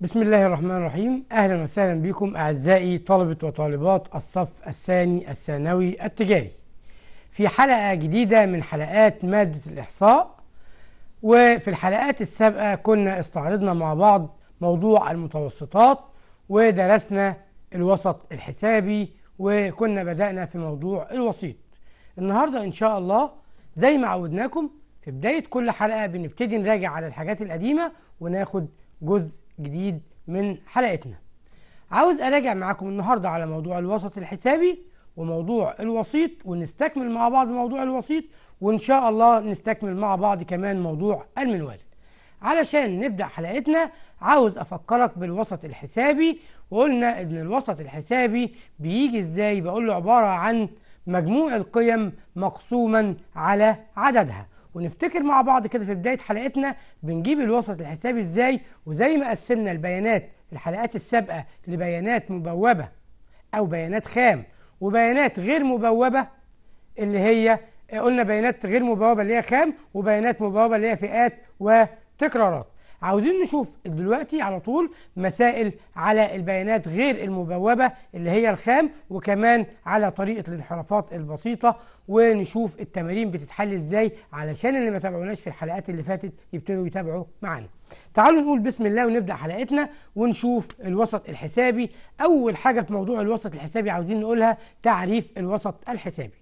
بسم الله الرحمن الرحيم اهلا وسهلا بكم اعزائي طلبه وطالبات الصف الثاني الثانوي التجاري في حلقه جديده من حلقات ماده الاحصاء وفي الحلقات السابقه كنا استعرضنا مع بعض موضوع المتوسطات ودرسنا الوسط الحسابي وكنا بدانا في موضوع الوسيط النهارده ان شاء الله زي ما عودناكم في بدايه كل حلقه بنبتدي نراجع على الحاجات القديمه وناخد جزء جديد من حلقتنا عاوز اراجع معاكم النهارده على موضوع الوسط الحسابي وموضوع الوسيط ونستكمل مع بعض موضوع الوسيط وان شاء الله نستكمل مع بعض كمان موضوع المنوال علشان نبدا حلقتنا عاوز افكرك بالوسط الحسابي وقلنا ان الوسط الحسابي بيجي ازاي بقول له عباره عن مجموع القيم مقسوما على عددها ونفتكر مع بعض كده في بدايه حلقتنا بنجيب الوسط الحسابي ازاي وزي ما قسمنا البيانات في الحلقات السابقه لبيانات مبوبه او بيانات خام وبيانات غير مبوبه اللي هي قلنا بيانات غير مبوبه اللي هي خام وبيانات مبوبه اللي هي فئات وتكرارات عاوزين نشوف دلوقتي على طول مسائل على البيانات غير المبوبة اللي هي الخام وكمان على طريقة الانحرافات البسيطة ونشوف التمارين بتتحل ازاي علشان اللي ما تابعوناش في الحلقات اللي فاتت يبتدوا يتابعوا معانا تعالوا نقول بسم الله ونبدأ حلقتنا ونشوف الوسط الحسابي أول حاجة في موضوع الوسط الحسابي عاوزين نقولها تعريف الوسط الحسابي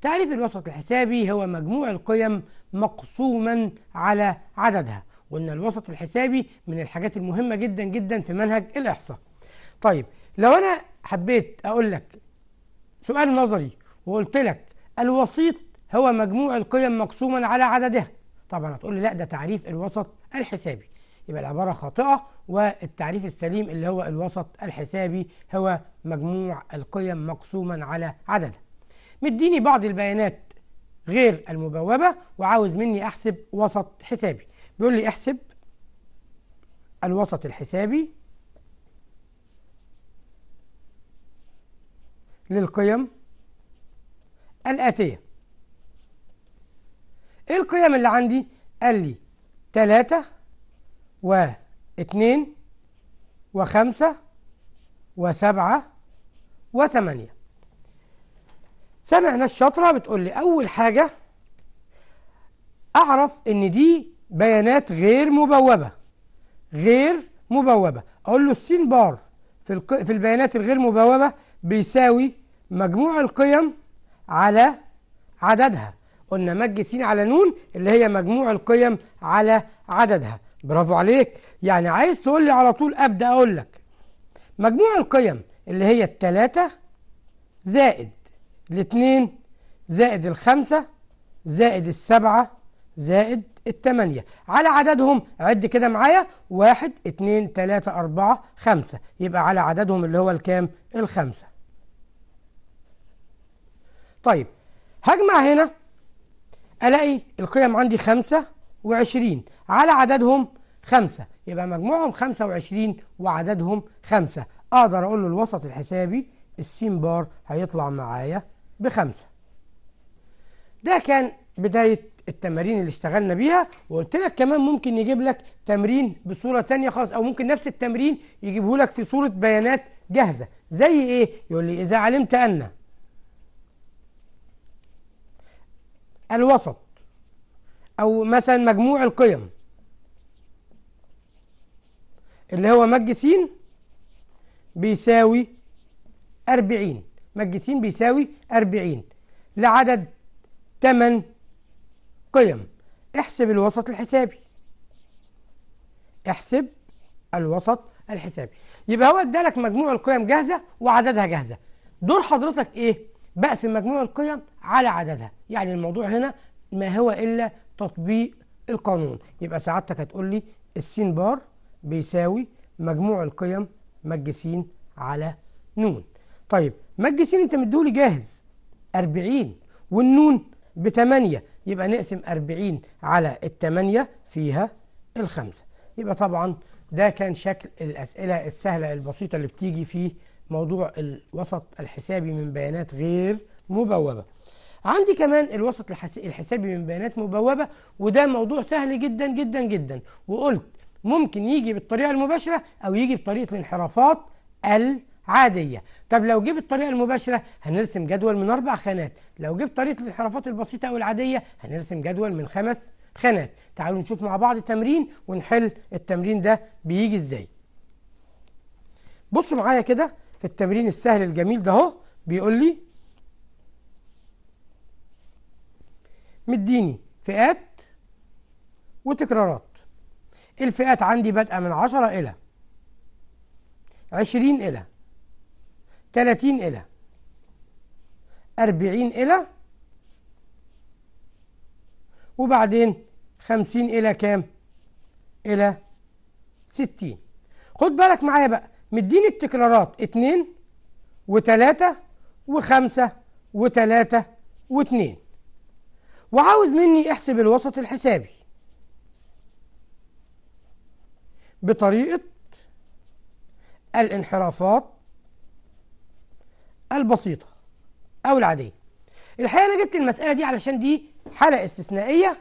تعريف الوسط الحسابي هو مجموع القيم مقسوما على عددها وان الوسط الحسابي من الحاجات المهمه جدا جدا في منهج الاحصاء طيب لو انا حبيت اقول لك سؤال نظري وقلت لك الوسيط هو مجموع القيم مقسوما على عددها طبعا هتقول لي لا ده تعريف الوسط الحسابي يبقى العباره خاطئه والتعريف السليم اللي هو الوسط الحسابي هو مجموع القيم مقسوما على عددها مديني بعض البيانات غير المبوبه وعاوز مني احسب وسط حسابي بيقول لي احسب الوسط الحسابي للقيم الآتية ايه القيم اللي عندي؟ قال لي تلاتة واتنين وخمسة وسبعة وثمانية سامع هنا الشطرة بتقول لي أول حاجة أعرف إن دي بيانات غير مبوبة غير مبوبة أقول له السين بار في, في البيانات الغير مبوبة بيساوي مجموع القيم على عددها قلنا مج س على نون اللي هي مجموع القيم على عددها برافو عليك يعني عايز تقول لي على طول أبدأ أقول لك مجموع القيم اللي هي التلاتة زائد الاتنين زائد الخمسة زائد السبعة زائد التمانية على عددهم عد كده معايا واحد اتنين تلاتة أربعة خمسة يبقى على عددهم اللي هو الكام الخمسة طيب هجمع هنا ألاقي القيم عندي خمسة وعشرين على عددهم خمسة يبقى مجموعهم خمسة وعشرين وعددهم خمسة أقدر أقول له الوسط الحسابي السين بار هيطلع معايا بخمسة ده كان بداية التمارين اللي اشتغلنا بيها وقلت لك كمان ممكن يجيب لك تمرين بصوره ثانيه خالص او ممكن نفس التمرين يجيبه لك في صوره بيانات جاهزه زي ايه يقول لي اذا علمت ان الوسط او مثلا مجموع القيم اللي هو مج س بيساوي 40 مج س بيساوي 40 لعدد 8 قيم احسب الوسط الحسابي احسب الوسط الحسابي يبقى هو ادالك مجموع القيم جاهزه وعددها جاهزه دور حضرتك ايه بقسم مجموع القيم على عددها يعني الموضوع هنا ما هو الا تطبيق القانون يبقى سعادتك هتقول لي السين بار بيساوي مجموع القيم مج س على ن طيب مج س انت مديهولي جاهز 40 والنون 8 يبقى نقسم أربعين على 8 فيها الخمسة يبقى طبعا ده كان شكل الأسئلة السهلة البسيطة اللي بتيجي في موضوع الوسط الحسابي من بيانات غير مبوبة عندي كمان الوسط الحسابي من بيانات مبوبة وده موضوع سهل جدا جدا جدا وقلت ممكن يجي بالطريقة المباشرة أو يجي بطريقة الانحرافات ال عادية طب لو جيب الطريقة المباشرة هنرسم جدول من أربع خانات لو جيب طريقة الانحرافات البسيطة أو العادية هنرسم جدول من خمس خانات تعالوا نشوف مع بعض تمرين ونحل التمرين ده بيجي إزاي بصوا معايا كده في التمرين السهل الجميل ده اهو بيقول لي مديني فئات وتكرارات الفئات عندي بادئه من 10 الى 20 الى 30 إلى 40 إلى وبعدين 50 إلى كام إلى 60 خد بالك معايا بقى مديني التكرارات 2 و3 و5 و3 و2 وعاوز مني احسب الوسط الحسابي بطريقة الانحرافات البسيطة أو العادية الحقيقة أنا جبت المسألة دي علشان دي حالة استثنائية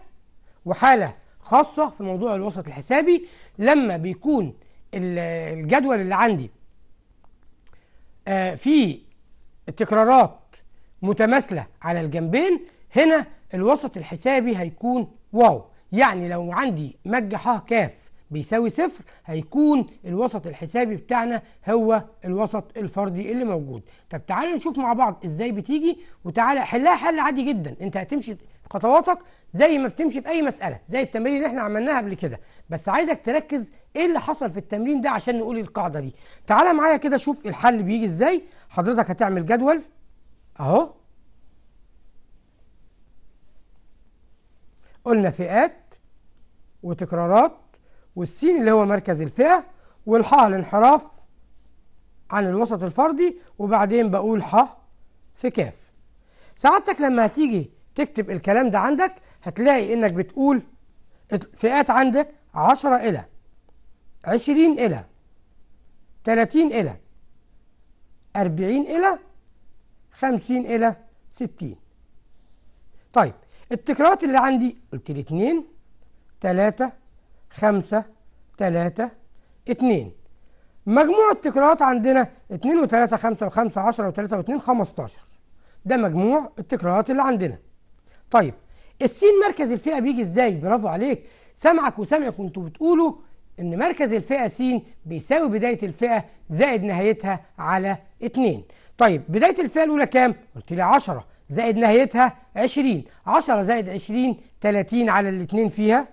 وحالة خاصة في موضوع الوسط الحسابي لما بيكون الجدول اللي عندي آه، في تكرارات متماثلة على الجنبين هنا الوسط الحسابي هيكون واو يعني لو عندي مج ح كاف بيساوي صفر هيكون الوسط الحسابي بتاعنا هو الوسط الفردي اللي موجود طب تعالى نشوف مع بعض ازاي بتيجي وتعالى حلها حل عادي جدا انت هتمشي خطواتك زي ما بتمشي في اي مساله زي التمرين اللي احنا عملناها قبل كده بس عايزك تركز ايه اللي حصل في التمرين ده عشان نقول القاعده دي تعالى معايا كده شوف الحل بيجي ازاي حضرتك هتعمل جدول اهو قلنا فئات وتكرارات والسين اللي هو مركز الفئة والحاء الانحراف عن الوسط الفردي وبعدين بقول ح في كاف سعادتك لما هتيجي تكتب الكلام ده عندك هتلاقي انك بتقول فئات عندك عشرة الى عشرين الى تلاتين الى اربعين الى خمسين الى ستين طيب التكرارات اللي عندي قلت لي اتنين تلاته خمسة تلاتة اتنين مجموع التكرارات عندنا اتنين وتلاتة خمسة وخمسة عشرة وتلاتة واتنين خمستاشر ده مجموع التكرارات اللي عندنا طيب السين مركز الفئة بيجي ازاي برافو عليك سمعك وسمعك كنتوا بتقولوا ان مركز الفئة س بيساوي بداية الفئة زائد نهايتها على 2 طيب بداية الفئة الأولى كام؟ قلت لي 10 زائد نهايتها 20 10 زائد 20 30 على الاتنين فيها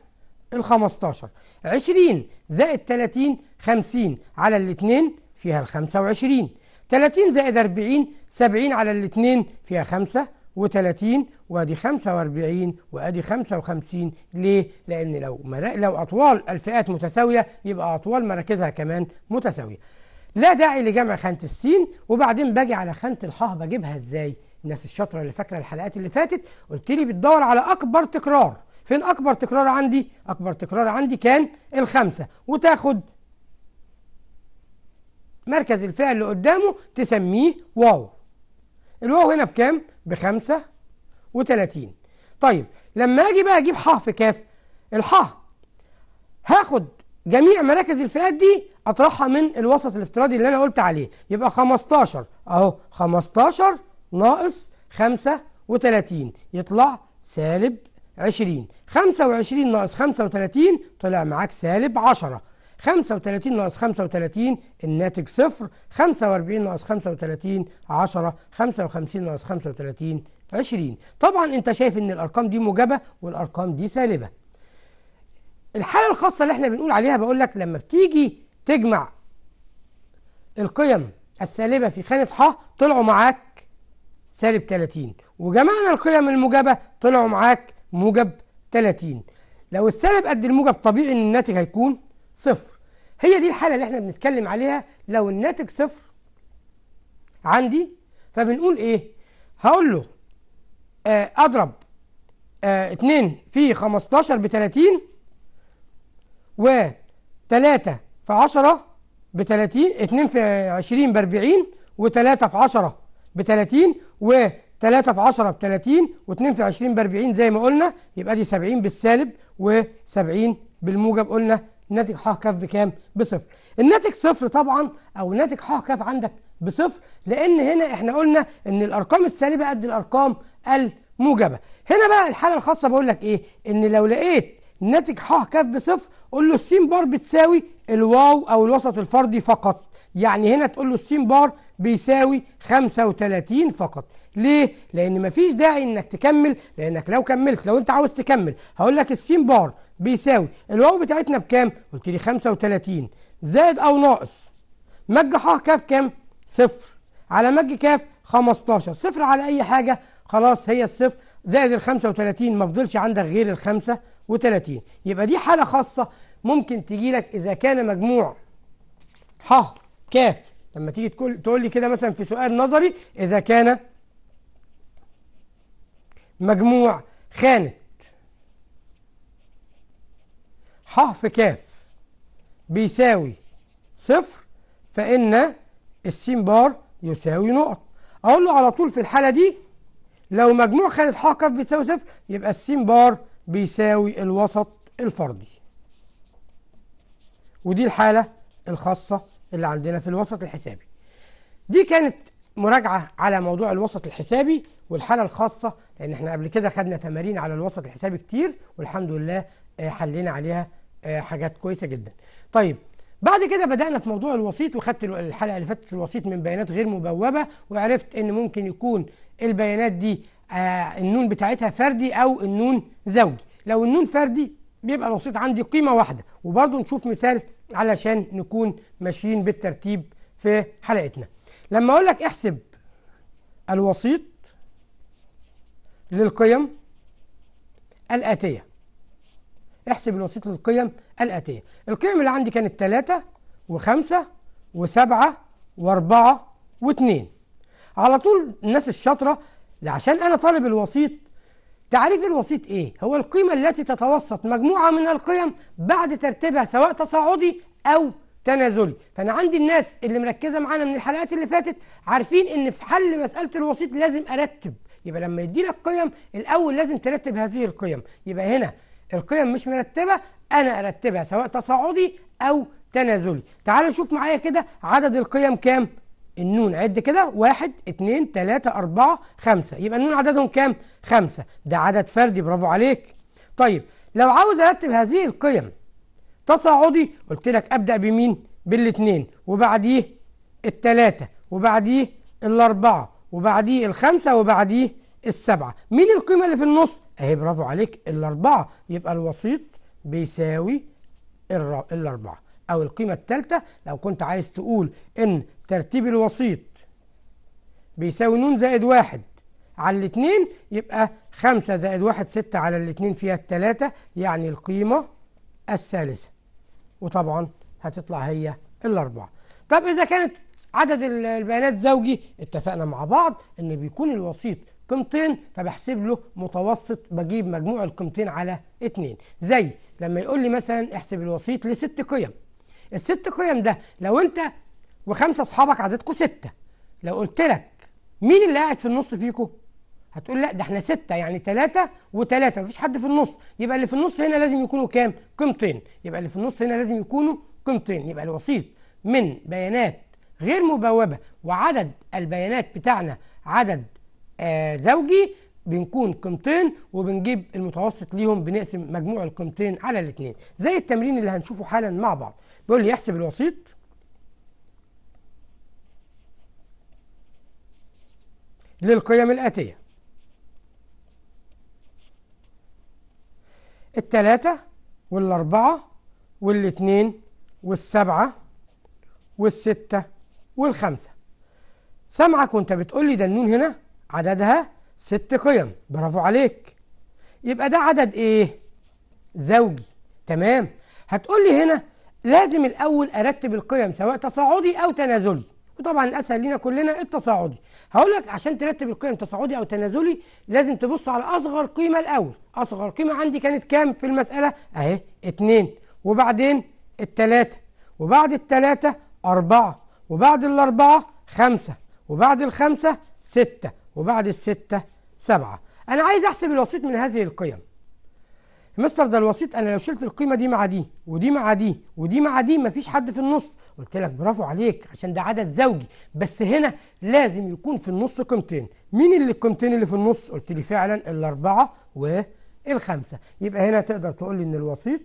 ال 15 20 زائد 30 50 على الاثنين فيها ال 25 30 زائد 40 70 على الاثنين فيها 5 و30 وادي 45 وادي 55 ليه؟ لان لو لو اطوال الفئات متساويه يبقى اطوال مراكزها كمان متساويه. لا داعي لجمع خانه السين وبعدين باجي على خانه الحاء بجيبها ازاي؟ الناس الشاطره اللي فاكره الحلقات اللي فاتت قلت لي بتدور على اكبر تكرار فين أكبر تكرار عندي؟ أكبر تكرار عندي كان الخمسة وتاخد مركز الفعل اللي قدامه تسميه واو الواو هنا بكام؟ بخمسة وتلاتين طيب لما أجي بقى أجيب ح في كاف الح هاخد جميع مراكز الفئات دي اطرحها من الوسط الافتراضي اللي انا قلت عليه يبقى 15 اهو 15 ناقص 35 يطلع سالب 20 25 ناقص 35 طلع معاك سالب 10 35 ناقص 35 الناتج صفر 45 ناقص 35 10 55 ناقص 35 20 طبعا انت شايف ان الارقام دي موجبه والارقام دي سالبه الحاله الخاصه اللي احنا بنقول عليها بقول لك لما بتيجي تجمع القيم السالبه في خانه ح طلعوا معاك سالب 30 وجمعنا القيم الموجبه طلعوا معاك موجب 30 لو السالب قد الموجب طبيعي ان الناتج هيكون صفر هي دي الحالة اللي احنا بنتكلم عليها لو الناتج صفر عندي فبنقول ايه هقول له آه اضرب آه 2 في 15 ب 30 و 3 في 10 ب 30 2 في 20 ب 40 و3 في 10 ب 30 و 3 في 10 ب 30 و2 في 20 ب 40 زي ما قلنا يبقى دي 70 بالسالب و70 بالموجب قلنا ناتج ح ك بكام؟ بصفر. الناتج صفر طبعا او ناتج ح ك عندك بصفر لان هنا احنا قلنا ان الارقام السالبه قد الارقام الموجبه. هنا بقى الحاله الخاصه بقول لك ايه؟ ان لو لقيت ناتج ح ك بصفر قول له السين بار بتساوي الواو او الوسط الفردي فقط. يعني هنا تقول له السين بار بيساوي 35 فقط. ليه؟ لأن مفيش داعي إنك تكمل لأنك لو كملت لو أنت عاوز تكمل هقول لك السين بار بيساوي الواو بتاعتنا بكام؟ قلت لي 35 زائد أو ناقص مج ح كاف كام؟ صفر على مج كاف 15 صفر على أي حاجة خلاص هي الصفر زائد ال 35 ما فضلش عندك غير ال 35 يبقى دي حالة خاصة ممكن تجي لك إذا كان مجموع ح كاف لما تيجي تقول لي كده مثلا في سؤال نظري إذا كان مجموع خانت ح في كاف بيساوي صفر فإن السين بار يساوي نقط أقول له على طول في الحالة دي لو مجموع خانة ح كاف بيساوي صفر يبقى السين بار بيساوي الوسط الفردي ودي الحالة الخاصة اللي عندنا في الوسط الحسابي دي كانت مراجعه على موضوع الوسط الحسابي والحاله الخاصه لان احنا قبل كده خدنا تمارين على الوسط الحسابي كتير والحمد لله آه، حلينا عليها آه، حاجات كويسه جدا طيب بعد كده بدأنا في موضوع الوسيط وخدت الحلقة اللي فاتت الوسيط من بيانات غير مبوبة وعرفت إن ممكن يكون البيانات دي آه، النون بتاعتها فردي أو النون زوجي لو النون فردي بيبقى الوسيط عندي قيمة واحدة وبرضه نشوف مثال علشان نكون ماشيين بالترتيب في حلقتنا لما اقول لك احسب الوسيط للقيم الآتية احسب الوسيط للقيم الآتية القيم اللي عندي كانت 3 و5 و7 و4 و2 على طول الناس الشاطرة عشان أنا طالب الوسيط تعريف الوسيط إيه؟ هو القيمة التي تتوسط مجموعة من القيم بعد ترتيبها سواء تصاعدي أو تنازلي فانا عندي الناس اللي مركزه معانا من الحلقات اللي فاتت عارفين ان في حل مساله الوسيط لازم ارتب يبقى لما يدي لك قيم الاول لازم ترتب هذه القيم يبقى هنا القيم مش مرتبه انا ارتبها سواء تصاعدي او تنازلي تعال نشوف معايا كده عدد القيم كام النون عد كده واحد اتنين تلاتة أربعة خمسة يبقى النون عددهم كام؟ خمسة ده عدد فردي برافو عليك طيب لو عاوز أرتب هذه القيم تصاعدي قلت لك ابدا بمين بالاثنين وبعديه الثلاثه وبعديه الاربعه وبعديه الخمسه وبعديه السبعه مين القيمه اللي في النص اهي برافو عليك الاربعه يبقى الوسيط بيساوي الاربعه او القيمه الثالثه لو كنت عايز تقول ان ترتيب الوسيط بيساوي ن زائد واحد على الاثنين يبقى خمسة زائد واحد ستة على الاثنين فيها التلاتة يعني القيمة الثالثة وطبعا هتطلع هي الأربعة طب إذا كانت عدد البيانات زوجي اتفقنا مع بعض ان بيكون الوسيط قيمتين فبحسب له متوسط بجيب مجموع القيمتين على اتنين زي لما يقول لي مثلا احسب الوسيط لست قيم الست قيم ده لو انت وخمسه اصحابك عددكم سته لو قلت لك مين اللي قاعد في النص فيكم هتقول لا ده احنا ستة يعني ثلاثة وثلاثة مفيش حد في النص يبقى اللي في النص هنا لازم يكونوا كام؟ قيمتين يبقى اللي في النص هنا لازم يكونوا قيمتين يبقى الوسيط من بيانات غير مبوبة وعدد البيانات بتاعنا عدد آه زوجي بنكون قيمتين وبنجيب المتوسط ليهم بنقسم مجموع القيمتين على الاثنين زي التمرين اللي هنشوفه حالا مع بعض بيقول لي يحسب الوسيط للقيم الآتية التلاتة والأربعة والاتنين والسبعة والستة والخمسة سامعك وانت بتقولي ده النون هنا عددها ست قيم برافو عليك يبقى ده عدد ايه زوجي تمام هتقولي هنا لازم الاول ارتب القيم سواء تصاعدي او تنازلي وطبعا الاسهل لينا كلنا التصاعدي هقول لك عشان ترتب القيم تصاعدي او تنازلي لازم تبص على اصغر قيمه الاول اصغر قيمه عندي كانت كام في المساله اهي 2 وبعدين الثلاثه وبعد الثلاثه أربعة وبعد الأربعة خمسة وبعد الخمسة ستة وبعد الستة سبعة أنا عايز أحسب الوسيط من هذه القيم مستر ده الوسيط أنا لو شلت القيمة دي مع دي ودي مع دي ودي مع دي مفيش حد في النص قلت لك برافو عليك عشان ده عدد زوجي بس هنا لازم يكون في النص قيمتين مين اللي القيمتين اللي في النص قلت لي فعلا الاربعه والخمسه يبقى هنا تقدر تقول لي ان الوسيط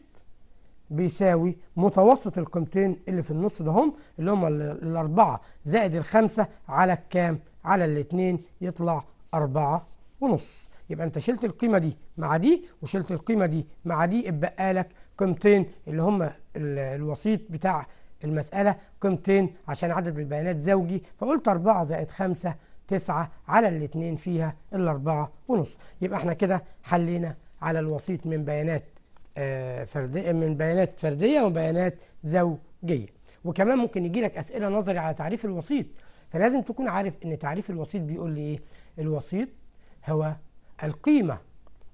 بيساوي متوسط القيمتين اللي في النص دهم اللي هم الاربعه زائد الخمسه على الكام على الاثنين يطلع اربعه ونص يبقى انت شلت القيمه دي مع دي وشلت القيمه دي مع دي اتبقى لك قيمتين اللي هم الوسيط بتاع المسألة قيمتين عشان عدد البيانات زوجي فقلت 4 زائد 5 9 على الاتنين فيها إلا 4 ونص يبقى احنا كده حلينا على الوسيط من بيانات آه فردية من بيانات فردية وبيانات زوجية وكمان ممكن يجي لك أسئلة نظري على تعريف الوسيط فلازم تكون عارف إن تعريف الوسيط بيقول لي إيه الوسيط هو القيمة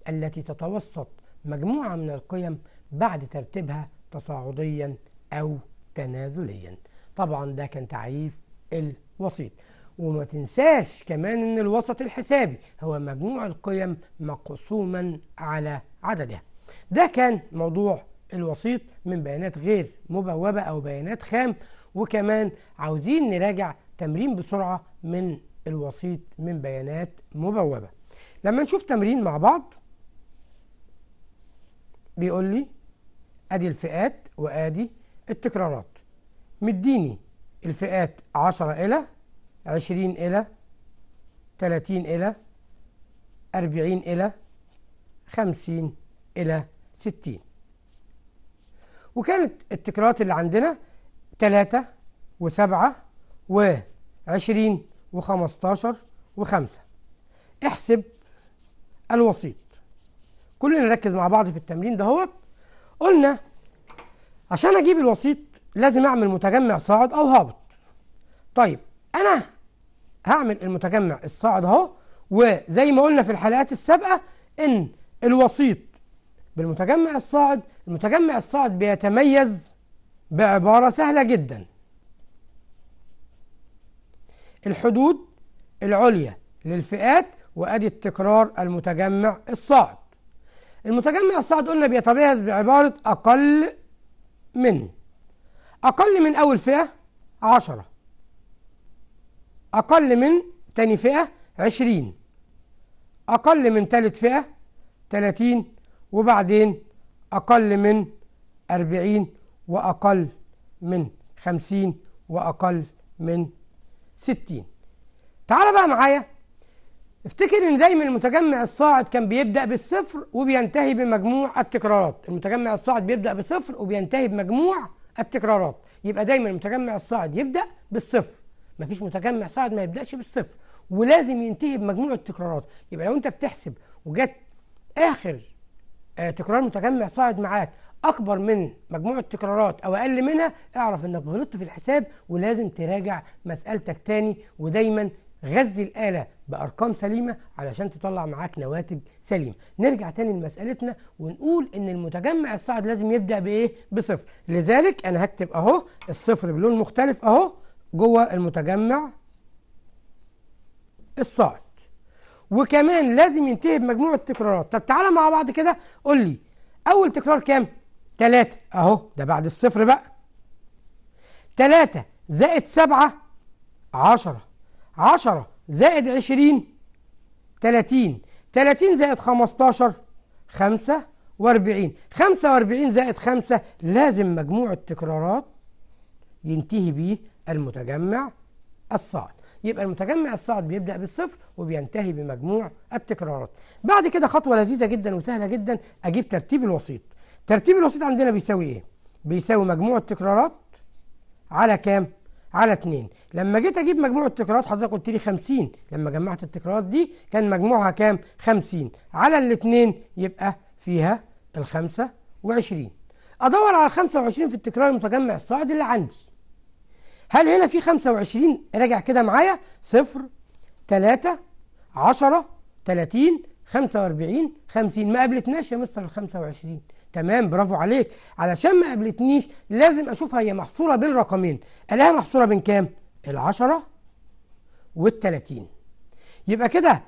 التي تتوسط مجموعة من القيم بعد ترتيبها تصاعديا أو تنازليا طبعا ده كان تعريف الوسيط وما تنساش كمان ان الوسط الحسابي هو مجموع القيم مقسوما على عددها ده كان موضوع الوسيط من بيانات غير مبوبة او بيانات خام وكمان عاوزين نراجع تمرين بسرعة من الوسيط من بيانات مبوبة لما نشوف تمرين مع بعض بيقول لي ادي الفئات وادي التكرارات مديني الفئات 10 إلى 20 إلى 30 إلى 40 إلى 50 إلى 60 وكانت التكرارات اللي عندنا 3 و7 و20 و15 و5 احسب الوسيط كلنا نركز مع بعض في التمرين دهوت قلنا عشان اجيب الوسيط لازم اعمل متجمع صاعد او هابط طيب انا هعمل المتجمع الصاعد اهو وزي ما قلنا في الحلقات السابقه ان الوسيط بالمتجمع الصاعد المتجمع الصاعد بيتميز بعباره سهله جدا الحدود العليا للفئات وادي التكرار المتجمع الصاعد المتجمع الصاعد قلنا بيتميز بعباره اقل منه أقل من أول فئة عشرة أقل من تاني فئة عشرين أقل من تالت فئة تلاتين وبعدين أقل من أربعين وأقل من خمسين وأقل من ستين تعال بقى معايا افتكر ان دايما المتجمع الصاعد كان بيبدا بالصفر وبينتهي بمجموع التكرارات المتجمع الصاعد بيبدا بصفر وبينتهي بمجموع التكرارات يبقى دايما المتجمع الصاعد يبدا بالصفر مفيش متجمع صاعد ما يبداش بالصفر ولازم ينتهي بمجموع التكرارات يبقى لو انت بتحسب وجت اخر آه تكرار متجمع صاعد معاك اكبر من مجموع التكرارات او اقل منها اعرف انك غلطت في الحساب ولازم تراجع مسالتك تاني ودايما غذي الآلة بأرقام سليمة علشان تطلع معاك نواتج سليمة نرجع تاني لمسألتنا ونقول إن المتجمع الصاعد لازم يبدأ بإيه؟ بصفر لذلك أنا هكتب أهو الصفر بلون مختلف أهو جوه المتجمع الصاعد وكمان لازم ينتهي بمجموعة تكرارات طب تعالى مع بعض كده قول لي أول تكرار كام؟ تلاتة أهو ده بعد الصفر بقى تلاتة زائد سبعة عشرة 10 زائد 20 30 30 زائد 15 45 45 زائد 5 لازم مجموع التكرارات ينتهي بيه المتجمع الصاعد يبقى المتجمع الصاعد بيبدأ بالصفر وبينتهي بمجموع التكرارات بعد كده خطوة لذيذة جدا وسهلة جدا أجيب ترتيب الوسيط ترتيب الوسيط عندنا بيساوي إيه؟ بيساوي مجموع التكرارات على كام؟ على 2 لما جيت اجيب مجموع التكرارات حضرتك قلت لي 50 لما جمعت التكرارات دي كان مجموعها كام 50 على الاثنين يبقى فيها ال 25 ادور على ال 25 في التكرار المتجمع الصاعد اللي عندي هل هنا في 25 راجع كده معايا 0 3 10 30 45 50 ما قابلتناش يا مستر ال 25 تمام برافو عليك علشان ما قابلتنيش لازم اشوفها هي محصوره بين رقمين الاقيها محصوره بين كام ال10 وال30 يبقى كده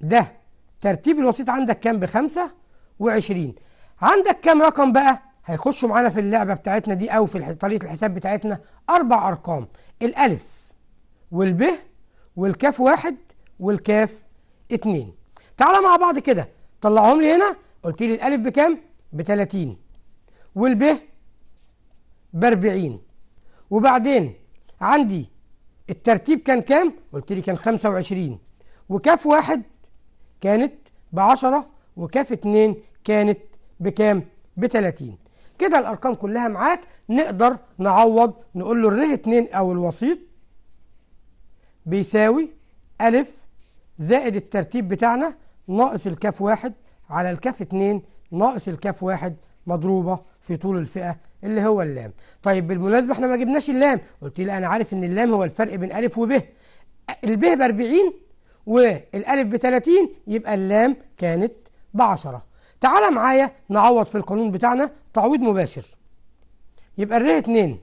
ده ترتيب الوسيط عندك كام بخمسة وعشرين عندك كام رقم بقى هيخشوا معانا في اللعبة بتاعتنا دي أو في طريقة الحساب بتاعتنا أربع أرقام الألف والب والكاف واحد والكاف اتنين تعالى مع بعض كده طلعهم لي هنا قلت لي الألف بكام ب 30 والب ب 40 وبعدين عندي الترتيب كان كام؟ قلت لي كان 25 وكاف واحد كانت ب 10 وكاف اتنين كانت بكام؟ ب 30 كده الارقام كلها معاك نقدر نعوض نقول له الره 2 او الوسيط بيساوي ا زائد الترتيب بتاعنا ناقص الكاف واحد على الكاف اتنين ناقص الكاف واحد مضروبه في طول الفئه اللي هو اللام طيب بالمناسبه احنا ما جبناش اللام قلت لي انا عارف ان اللام هو الفرق بين الف وب الب ب 40 والالف ب 30 يبقى اللام كانت ب 10 تعالى معايا نعوض في القانون بتاعنا تعويض مباشر يبقى الر 2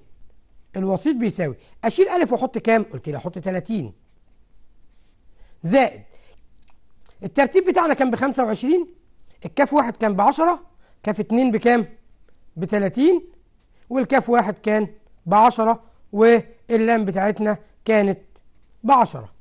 الوسيط بيساوي اشيل الف واحط كام قلت لي احط 30 زائد الترتيب بتاعنا كان ب 25 الكاف واحد كان ب 10 كاف اتنين بكام؟ ب 30 والكاف واحد كان ب 10 واللام بتاعتنا كانت ب 10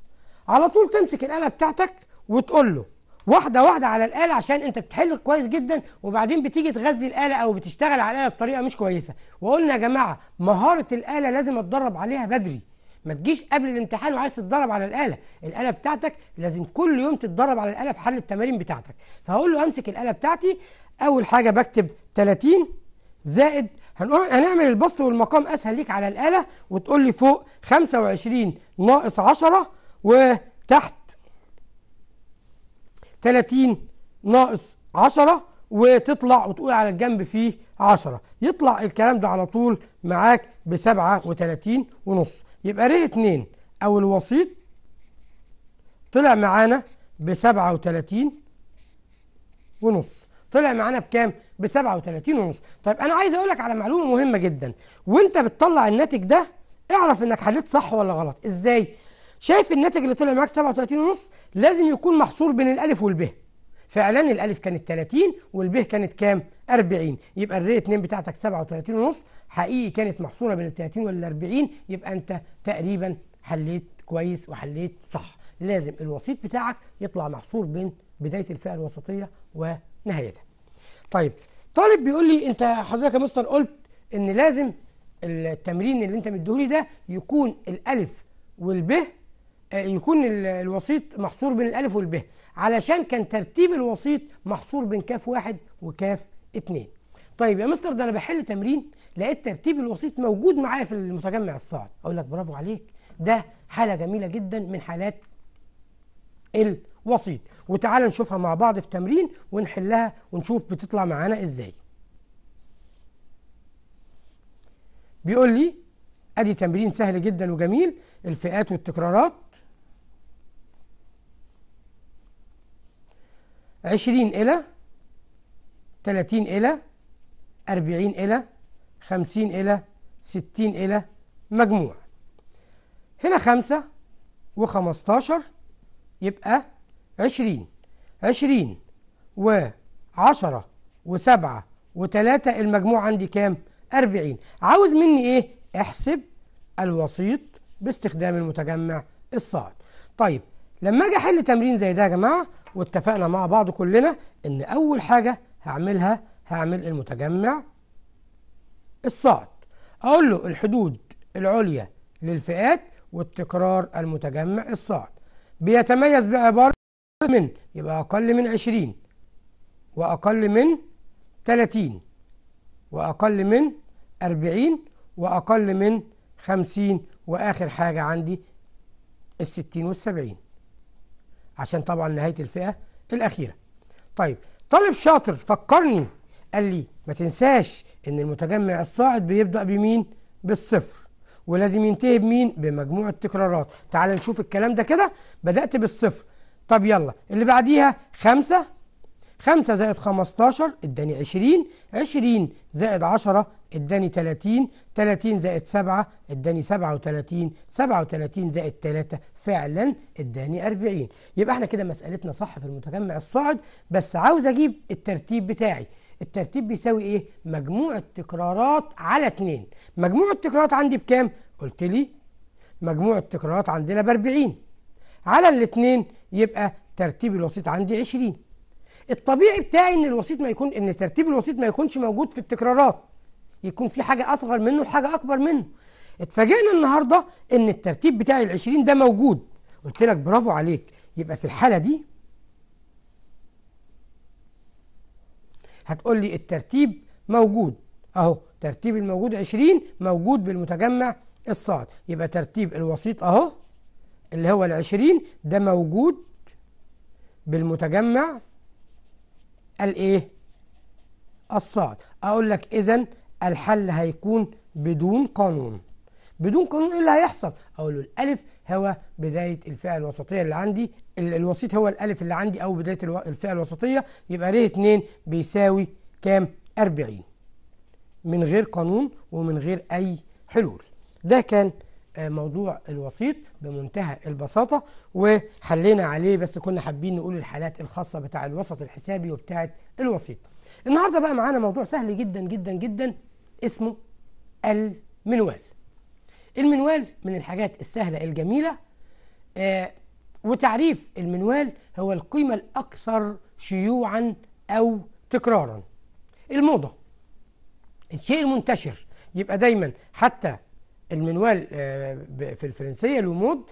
على طول تمسك الآلة بتاعتك وتقول له واحدة واحدة على الآلة عشان أنت بتحل كويس جدا وبعدين بتيجي تغذي الآلة أو بتشتغل على الآلة بطريقة مش كويسة وقلنا يا جماعة مهارة الآلة لازم أتدرب عليها بدري ما تجيش قبل الامتحان وعايز تتدرب على الاله الاله بتاعتك لازم كل يوم تتدرب على الاله في حل التمارين بتاعتك فهقول له امسك الاله بتاعتي اول حاجه بكتب 30 زائد هنقول هنعمل البسط والمقام اسهل ليك على الاله وتقول لي فوق 25 ناقص 10 وتحت 30 ناقص 10 وتطلع وتقول على الجنب فيه 10 يطلع الكلام ده على طول معاك ب 37 ونص يبقى ري 2 أو الوسيط طلع معانا ب 37 ونص طلع معانا بكام؟ ب 37 ونص طيب أنا عايز أقول لك على معلومة مهمة جدا وأنت بتطلع الناتج ده اعرف إنك حليت صح ولا غلط إزاي؟ شايف الناتج اللي طلع معاك 37 ونص لازم يكون محصور بين الألف والب فعلا الالف كانت 30 والب كانت كام 40 يبقى الري 2 بتاعتك 37 ونص حقيقي كانت محصوره بين ال 30 وال 40 يبقى انت تقريبا حليت كويس وحليت صح لازم الوسيط بتاعك يطلع محصور بين بدايه الفئه الوسطيه ونهايتها طيب طالب بيقول لي انت حضرتك يا مستر قلت ان لازم التمرين اللي انت مديهولي ده يكون الالف والب آه، يكون الوسيط محصور بين الالف والب علشان كان ترتيب الوسيط محصور بين كاف واحد وكاف اتنين طيب يا مستر ده انا بحل تمرين لقيت ترتيب الوسيط موجود معايا في المتجمع الصاعد اقول لك برافو عليك ده حاله جميله جدا من حالات الوسيط وتعالى نشوفها مع بعض في تمرين ونحلها ونشوف بتطلع معانا ازاي بيقول لي ادي تمرين سهل جدا وجميل الفئات والتكرارات عشرين إلى تلاتين إلى أربعين إلى خمسين إلى ستين إلى مجموع هنا خمسة وخمستاشر يبقى عشرين عشرين وعشرة وسبعة وتلاتة المجموع عندي كام؟ أربعين عاوز مني إيه؟ احسب الوسيط باستخدام المتجمع الصاعد طيب لما أجي أحل تمرين زي ده يا جماعة واتفقنا مع بعض كلنا ان اول حاجه هعملها هعمل المتجمع الصاعد اقول له الحدود العليا للفئات والتكرار المتجمع الصاعد بيتميز بعباره من يبقى اقل من 20 واقل من 30 واقل من 40 واقل من 50 واخر حاجه عندي الستين والسبعين عشان طبعا نهايه الفئه الاخيره طيب طالب شاطر فكرني قال لي ما تنساش ان المتجمع الصاعد بيبدا بمين بالصفر ولازم ينتهي بمين بمجموع التكرارات تعال نشوف الكلام ده كده بدات بالصفر طب يلا اللي بعديها خمسة خمسة زائد خمستاشر اداني عشرين عشرين زائد عشرة اداني 30 30 زائد 7 اداني 37 37 زائد 3 فعلا اداني 40 يبقى احنا كده مسألتنا صح في المتجمع الصاعد بس عاوز اجيب الترتيب بتاعي الترتيب بيساوي ايه مجموع التكرارات على 2 مجموع التكرارات عندي بكام قلت لي مجموع التكرارات عندنا ب 40 على الاثنين يبقى ترتيب الوسيط عندي 20 الطبيعي بتاعي ان الوسيط ما يكون ان ترتيب الوسيط ما يكونش موجود في التكرارات يكون في حاجه اصغر منه وحاجه اكبر منه اتفاجئنا النهارده ان الترتيب بتاع ال20 ده موجود قلت لك برافو عليك يبقى في الحاله دي هتقول لي الترتيب موجود اهو ترتيب الموجود 20 موجود بالمتجمع الصاعد يبقى ترتيب الوسيط اهو اللي هو ال20 ده موجود بالمتجمع الايه الصاعد اقول لك اذا الحل هيكون بدون قانون بدون قانون ايه اللي هيحصل اقول له الالف هو بدايه الفئه الوسطيه اللي عندي الوسيط هو الالف اللي عندي او بدايه الفئه الوسطيه يبقى ر 2 بيساوي كام 40 من غير قانون ومن غير اي حلول ده كان آه، موضوع الوسيط بمنتهى البساطة وحلينا عليه بس كنا حابين نقول الحالات الخاصة بتاع الوسط الحسابي وبتاعت الوسيط النهارده بقى معانا موضوع سهل جدا جدا جدا اسمه المنوال المنوال من الحاجات السهله الجميله آه وتعريف المنوال هو القيمه الاكثر شيوعا او تكرارا الموضه الشيء المنتشر يبقى دايما حتى المنوال آه في الفرنسيه لومود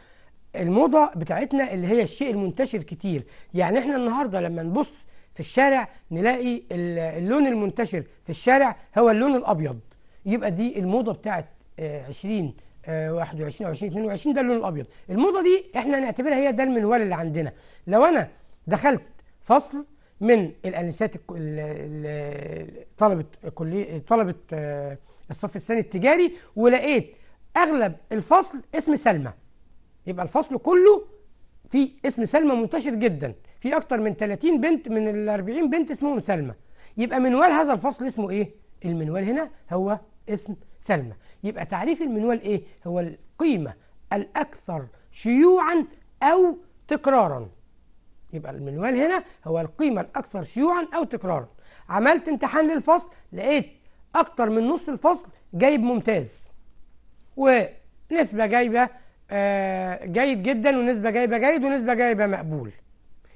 الموضه بتاعتنا اللي هي الشيء المنتشر كتير يعني احنا النهارده لما نبص في الشارع نلاقي اللون المنتشر في الشارع هو اللون الابيض يبقى دي الموضه بتاعت 20 آه، 21 آه، او 22 ده اللون الابيض الموضه دي احنا نعتبرها هي ده المنوال اللي عندنا لو انا دخلت فصل من الانسات طلبه كليه طلبه آه، الصف الثاني التجاري ولقيت اغلب الفصل اسم سلمى يبقى الفصل كله في اسم سلمى منتشر جدا في اكتر من 30 بنت من ال 40 بنت اسمهم سلمى يبقى منوال هذا الفصل اسمه ايه المنوال هنا هو اسم سلمى يبقى تعريف المنوال ايه هو القيمه الاكثر شيوعا او تكرارا يبقى المنوال هنا هو القيمه الاكثر شيوعا او تكرارا عملت امتحان للفصل لقيت اكتر من نص الفصل جايب ممتاز ونسبه جايبه آه، جيد جدا ونسبه جايبه جيد ونسبه جايبه مقبول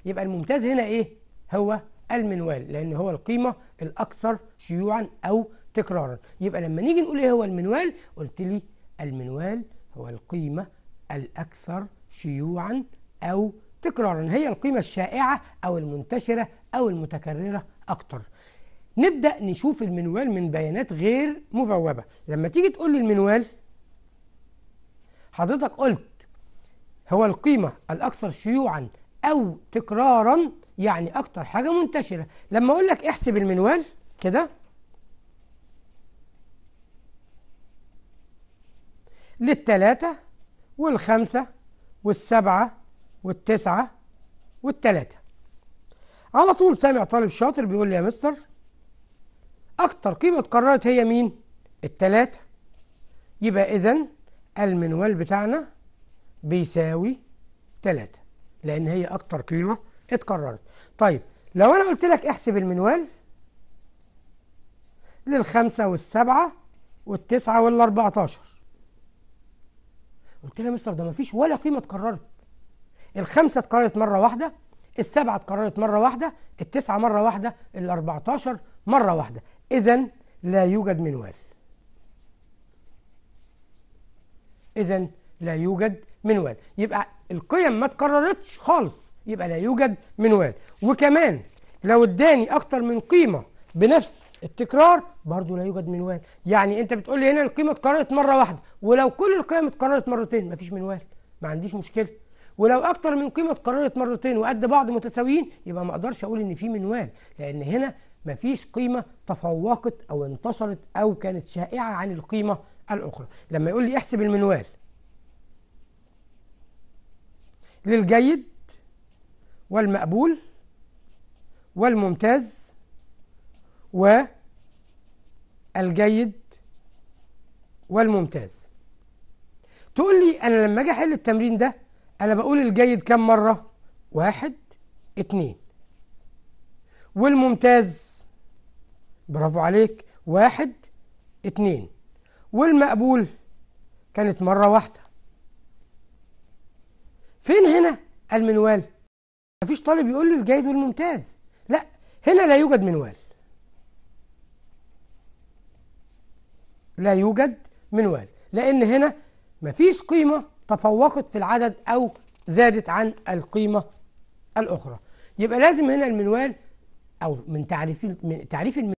يبقى الممتاز هنا ايه هو المنوال لان هو القيمه الاكثر شيوعا او تكرارا يبقى لما نيجي نقول ايه هو المنوال قلت لي المنوال هو القيمه الاكثر شيوعا او تكرارا هي القيمه الشائعه او المنتشره او المتكرره اكتر نبدا نشوف المنوال من بيانات غير مبوبه لما تيجي تقول لي المنوال حضرتك قلت هو القيمه الاكثر شيوعا أو تكرارا يعني أكتر حاجة منتشرة لما أقول لك احسب المنوال كده للتلاتة والخمسة والسبعة والتسعة والتلاتة على طول سامع طالب شاطر بيقول لي يا مستر أكتر قيمة اتكررت هي مين؟ التلاتة يبقى اذا المنوال بتاعنا بيساوي تلاتة لأن هي أكتر قيمة اتكررت طيب لو أنا قلت لك احسب المنوال للخمسة والسبعة والتسعة والأربعتاشر قلت له يا مستر ده ما فيش ولا قيمة اتكررت الخمسة اتكررت مرة واحدة السبعة اتكررت مرة واحدة التسعة مرة واحدة الأربعتاشر مرة واحدة إذا لا يوجد منوال إذا لا يوجد منوال يبقى القيم ما اتكررتش خالص يبقى لا يوجد منوال وكمان لو اداني اكتر من قيمه بنفس التكرار برضه لا يوجد منوال يعني انت بتقول لي هنا القيمه اتكررت مره واحده ولو كل القيم اتكررت مرتين مفيش منوال ما عنديش مشكله ولو اكتر من قيمه اتكررت مرتين وقد بعض متساويين يبقى ما اقدرش اقول ان في منوال لان هنا مفيش قيمه تفوقت او انتشرت او كانت شائعه عن القيمه الاخرى لما يقول لي احسب المنوال للجيد والمقبول والممتاز والجيد والممتاز تقول لي أنا لما أجي أحل التمرين ده أنا بقول الجيد كم مرة؟ واحد اتنين والممتاز برافو عليك واحد اتنين والمقبول كانت مرة واحدة فين هنا المنوال مفيش طالب يقول لي الجيد والممتاز لا هنا لا يوجد منوال لا يوجد منوال لأن هنا مفيش قيمة تفوقت في العدد أو زادت عن القيمة الأخرى يبقى لازم هنا المنوال أو من تعريف من تعريف المنوال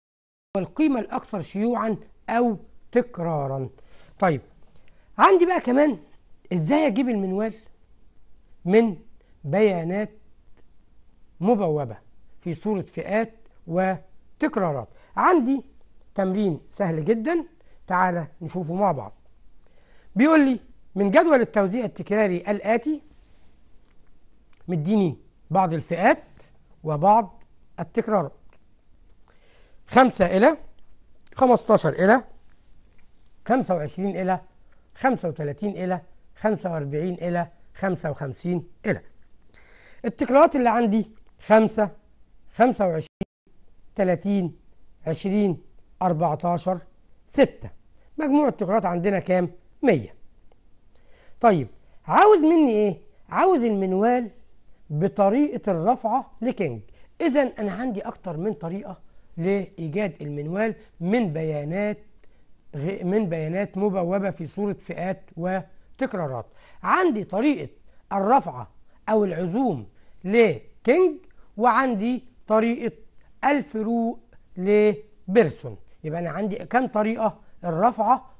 القيمة الأكثر شيوعا أو تكرارا طيب عندي بقى كمان إزاي أجيب المنوال من بيانات مبوبة في صورة فئات وتكرارات عندي تمرين سهل جدا تعالى نشوفه مع بعض بيقول لي من جدول التوزيع التكراري الآتي مديني بعض الفئات وبعض التكرارات 5 إلى 15 إلى 25 إلى 35 إلى 45 إلى 55 إلى التكرارات اللي عندي 5 25 30 20 14 6 مجموع التكرارات عندنا كام 100 طيب عاوز مني ايه عاوز المنوال بطريقة الرفعة لكينج إذا أنا عندي أكتر من طريقة لإيجاد المنوال من بيانات من بيانات مبوبة في صورة فئات و تكرارات عندي طريقة الرفعة أو العزوم لكينج وعندي طريقة الفروق لبيرسون يبقى أنا عندي كام طريقة الرفعة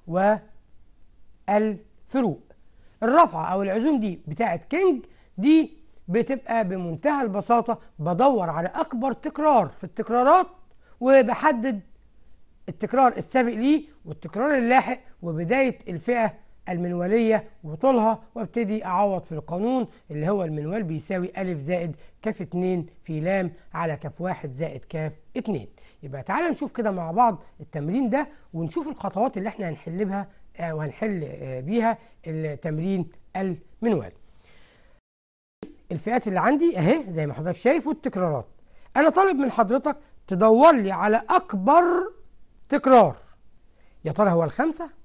والفروق الرفعة أو العزوم دي بتاعة كينج دي بتبقى بمنتهى البساطة بدور على أكبر تكرار في التكرارات وبحدد التكرار السابق ليه والتكرار اللاحق وبداية الفئة المنوالية وطولها وابتدي أعوض في القانون اللي هو المنوال بيساوي ا زائد كاف 2 في لام على كاف 1 زائد كاف 2 يبقى تعالى نشوف كده مع بعض التمرين ده ونشوف الخطوات اللي احنا هنحل بها آه، وهنحل آه، بيها التمرين المنوال الفئات اللي عندي اهي زي ما حضرتك شايف والتكرارات انا طالب من حضرتك تدور لي على اكبر تكرار يا ترى هو الخمسة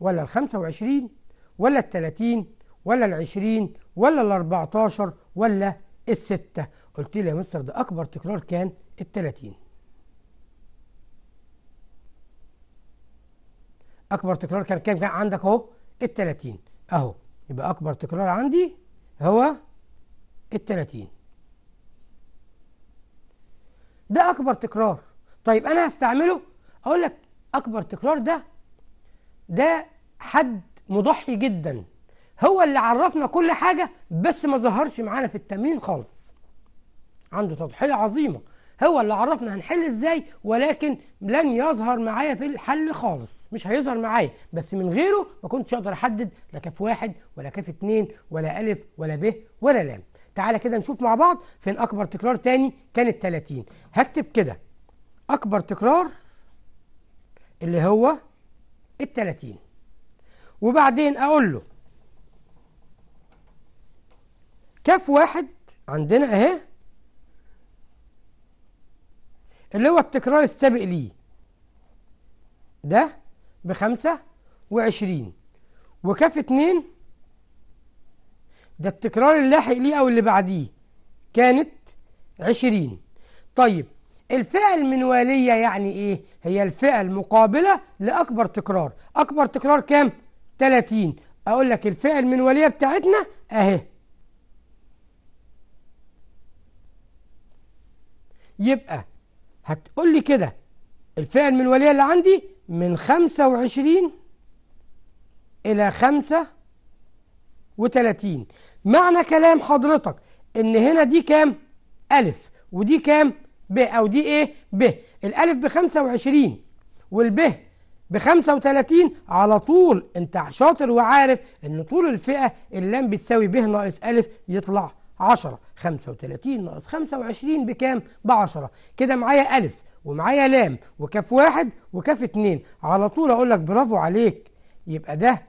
ولا ال 25 ولا ال 30 ولا ال 20 ولا ال 14 ولا ال 6 قلت لي يا مستر ده أكبر تكرار كان ال 30 أكبر تكرار كان كام كان عندك أهو ال 30 أهو يبقى أكبر تكرار عندي هو ال 30 ده أكبر تكرار طيب أنا هستعمله أقول لك أكبر تكرار ده ده حد مضحي جدا هو اللي عرفنا كل حاجة بس ما ظهرش معانا في التمرين خالص عنده تضحية عظيمة هو اللي عرفنا هنحل ازاي ولكن لن يظهر معايا في الحل خالص مش هيظهر معايا بس من غيره ما كنتش اقدر احدد لا كاف واحد ولا كاف اتنين ولا الف ولا ب ولا لام تعالى كده نشوف مع بعض فين اكبر تكرار تاني ال 30 هكتب كده اكبر تكرار اللي هو ال 30 وبعدين اقول له كاف واحد عندنا اهي اللي هو التكرار السابق ليه ده بخمسة وعشرين وكاف اتنين ده التكرار اللاحق ليه أو اللي بعديه كانت عشرين طيب الفئة المنوالية يعني إيه؟ هي الفئة المقابلة لأكبر تكرار أكبر تكرار كام؟ 30 أقول لك الفئة المنوالية بتاعتنا أهي يبقى هتقول لي كده الفئة المنوالية اللي عندي من 25 إلى 35 معنى كلام حضرتك إن هنا دي كام؟ ألف ودي كام؟ ب أو دي إيه ب الألف ب 25 والب ب 35 على طول أنت شاطر وعارف إن طول الفئة اللام بتساوي ب ناقص ألف يطلع 10 35 ناقص 25 بكام؟ ب 10 كده معايا ألف ومعايا لام وكاف واحد وكاف اتنين على طول أقول لك برافو عليك يبقى ده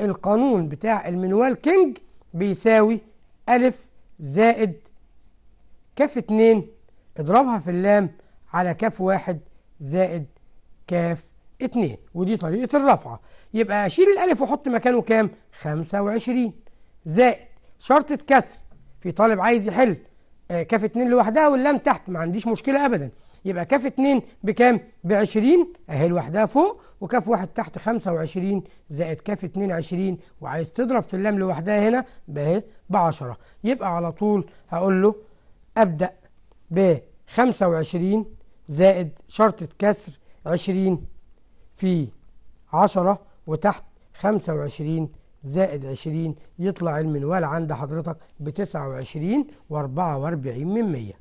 القانون بتاع المنوال كينج بيساوي ألف زائد كاف اتنين اضربها في اللام على كاف واحد زائد كاف اتنين ودي طريقة الرفعة يبقى أشيل الألف وأحط مكانه كام؟ خمسة وعشرين زائد شرطة كسر في طالب عايز يحل آه، كاف اتنين لوحدها واللام تحت ما عنديش مشكلة أبدا يبقى كاف اتنين بكام؟ بعشرين أهي لوحدها فوق وكاف واحد تحت خمسة وعشرين زائد كاف اتنين عشرين وعايز تضرب في اللام لوحدها هنا بأهي بعشرة يبقى على طول هقول له أبدأ ب 25 زائد شرطة كسر 20 في 10 وتحت 25 زائد 20 يطلع المنوال عند حضرتك ب 29 و44 من 100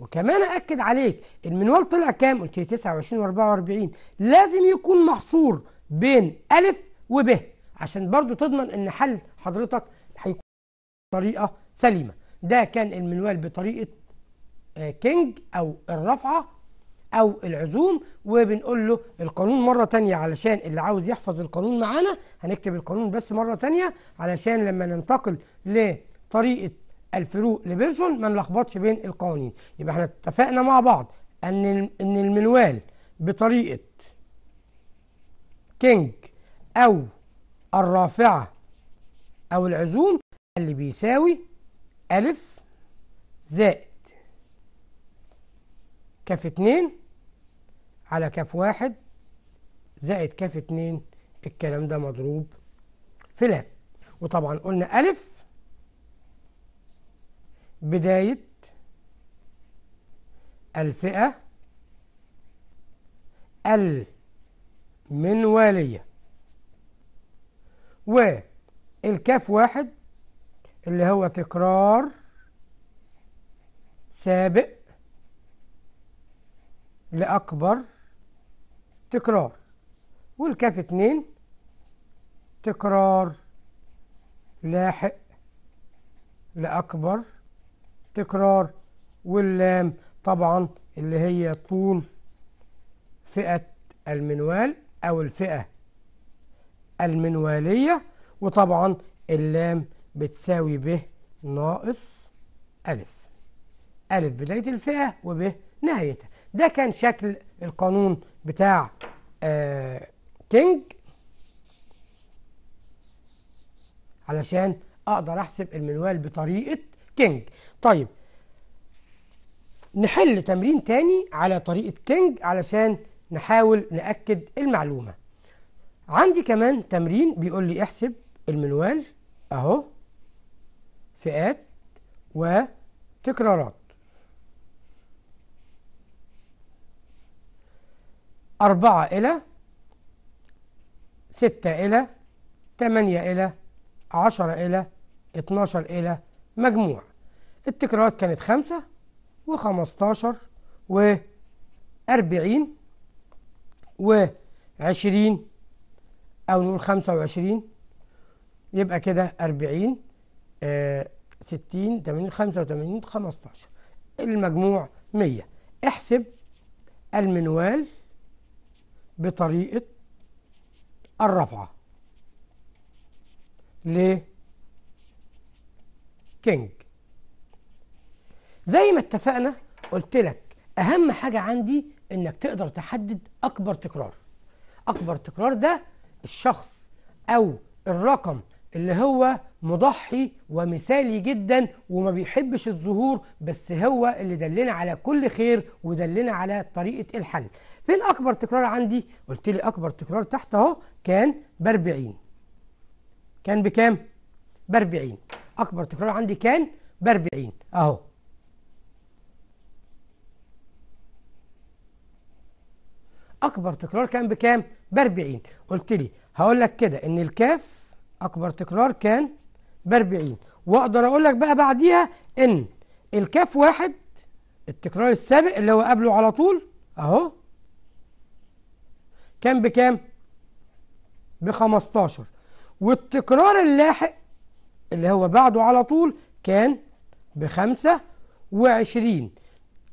وكمان أكد عليك المنوال طلع كام؟ قلت لي 29 و44 لازم يكون محصور بين ألف ب عشان برضو تضمن إن حل حضرتك طريقة سليمة ده كان المنوال بطريقة آه، كينج أو الرفعة أو العزوم وبنقول له القانون مرة تانية علشان اللي عاوز يحفظ القانون معانا هنكتب القانون بس مرة تانية علشان لما ننتقل لطريقة الفروق لبيرسون ما نلخبطش بين القوانين يبقى احنا اتفقنا مع بعض ان ان المنوال بطريقه كينج او الرافعه او العزوم اللي بيساوي ألف زائد كاف اتنين على كاف واحد زائد كاف اتنين الكلام ده مضروب في لاب وطبعا قلنا ألف بداية الفئة المنوالية والكاف واحد اللي هو تكرار سابق لأكبر تكرار والكاف اتنين تكرار لاحق لأكبر تكرار واللام طبعا اللي هي طول فئة المنوال أو الفئة المنوالية وطبعا اللام بتساوي ب ناقص ألف ألف بداية الفئة وب نهايتها ده كان شكل القانون بتاع آه كينج علشان أقدر أحسب المنوال بطريقة كينج طيب نحل تمرين تاني على طريقة كينج علشان نحاول نأكد المعلومة عندي كمان تمرين بيقول لي احسب المنوال أهو فئات وتكرارات أربعة إلى ستة إلى تمانية إلى عشرة إلى اتناشر إلى مجموع التكرارات كانت خمسة وخمستاشر وأربعين وعشرين أو نقول خمسة وعشرين يبقى كده أربعين 60 80 85 15 المجموع 100 احسب المنوال بطريقة الرفعة ل كينج زي ما اتفقنا قلت لك اهم حاجة عندي انك تقدر تحدد اكبر تكرار اكبر تكرار ده الشخص او الرقم اللي هو مضحي ومثالي جدا وما بيحبش الظهور بس هو اللي دلنا على كل خير ودلنا على طريقة الحل فين أكبر تكرار عندي؟ قلت لي أكبر تكرار تحت أهو كان باربعين كان بكام؟ باربعين أكبر تكرار عندي كان باربعين أهو أكبر تكرار كان بكام؟ باربعين قلت لي هقول لك كده إن الكاف أكبر تكرار كان 40 وأقدر أقول لك بقى بعديها إن الكاف واحد التكرار السابق اللي هو قبله على طول أهو كان بكام؟ ب 15 والتكرار اللاحق اللي هو بعده على طول كان ب 25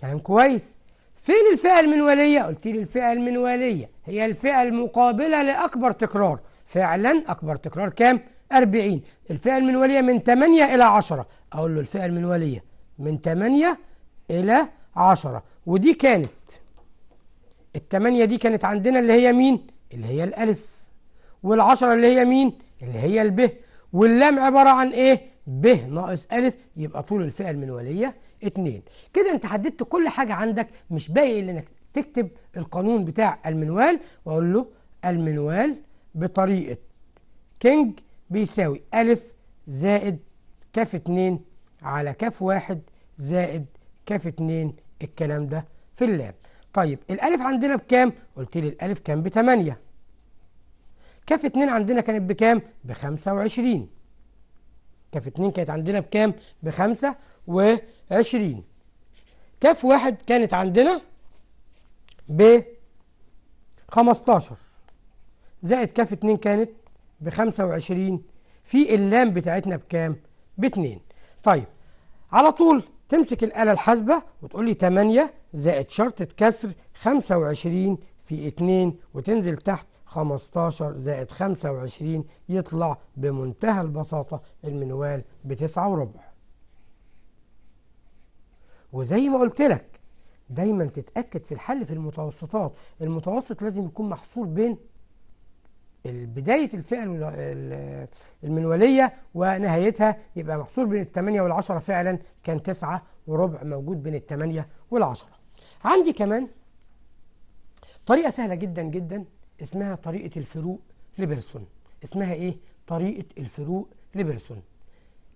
كلام كويس فين الفئة المنوالية؟ قلت لي الفئة المنوالية هي الفئة المقابلة لأكبر تكرار فعلا أكبر تكرار كام؟ 40 الفئة المنواليه من 8 إلى 10 أقول له الفئة المنواليه من 8 إلى 10 ودي كانت ال8 دي كانت عندنا اللي هي مين؟ اللي هي الألف وال10 اللي هي مين؟ اللي هي الب واللام عبارة عن إيه؟ ب ناقص ألف يبقى طول الفئة المنواليه اتنين كده أنت حددت كل حاجة عندك مش باقي إلا إنك تكتب القانون بتاع المنوال وأقول له المنوال بطريقة كينج بيساوي أ زائد كاف اتنين على كاف واحد زائد كاف اتنين الكلام ده في اللام طيب الألف عندنا بكام؟ قلت لي الألف كان بتمانية كاف اتنين عندنا كانت بكام؟ بخمسة وعشرين كاف اتنين كانت عندنا بكام؟ بخمسة وعشرين كاف واحد كانت عندنا ب 15 زائد كاف 2 كانت ب 25 في اللام بتاعتنا بكام؟ ب 2 طيب على طول تمسك الآلة الحاسبة وتقول لي 8 زائد شرطة كسر 25 في 2 وتنزل تحت 15 زائد 25 يطلع بمنتهى البساطة المنوال ب 9 وربع وزي ما قلت لك دايما تتأكد في الحل في المتوسطات المتوسط لازم يكون محصور بين بداية الفئة المنولية ونهايتها يبقى محصور بين الثمانية والعشرة فعلا كان تسعة وربع موجود بين الثمانية والعشرة عندي كمان طريقة سهلة جدا جدا اسمها طريقة الفروق لبرسون اسمها ايه؟ طريقة الفروق لبرسون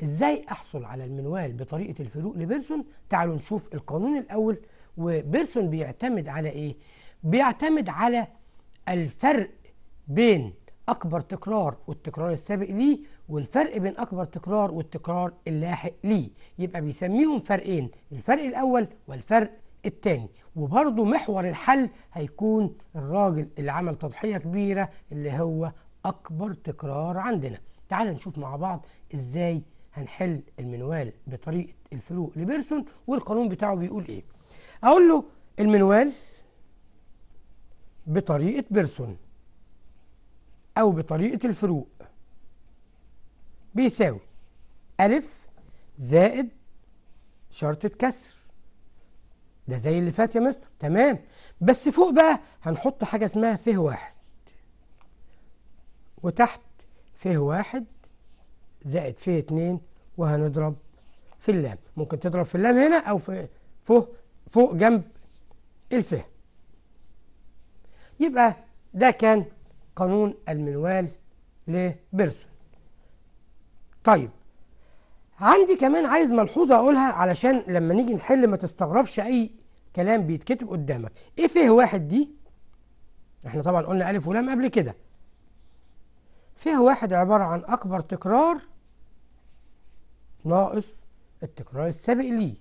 ازاي احصل على المنوال بطريقة الفروق لبرسون تعالوا نشوف القانون الاول وبيرسون بيعتمد على ايه؟ بيعتمد على الفرق بين أكبر تكرار والتكرار السابق ليه والفرق بين أكبر تكرار والتكرار اللاحق ليه يبقى بيسميهم فرقين الفرق الأول والفرق التاني وبرضه محور الحل هيكون الراجل اللي عمل تضحية كبيرة اللي هو أكبر تكرار عندنا تعال نشوف مع بعض إزاي هنحل المنوال بطريقة الفلو لبيرسون والقانون بتاعه بيقول إيه أقول له المنوال بطريقة بيرسون أو بطريقة الفروق بيساوي ألف زائد شرطة كسر ده زي اللي فات يا مستر تمام بس فوق بقى هنحط حاجة اسمها فيه واحد وتحت فيه واحد زائد فيه اتنين وهنضرب في اللام ممكن تضرب في اللام هنا أو في فوق فوق جنب الفه يبقى ده كان قانون المنوال لبيرسون طيب عندي كمان عايز ملحوظة أقولها علشان لما نيجي نحل ما تستغربش أي كلام بيتكتب قدامك إيه فيه واحد دي احنا طبعا قلنا ألف ولام قبل كده فيه واحد عبارة عن أكبر تكرار ناقص التكرار السابق ليه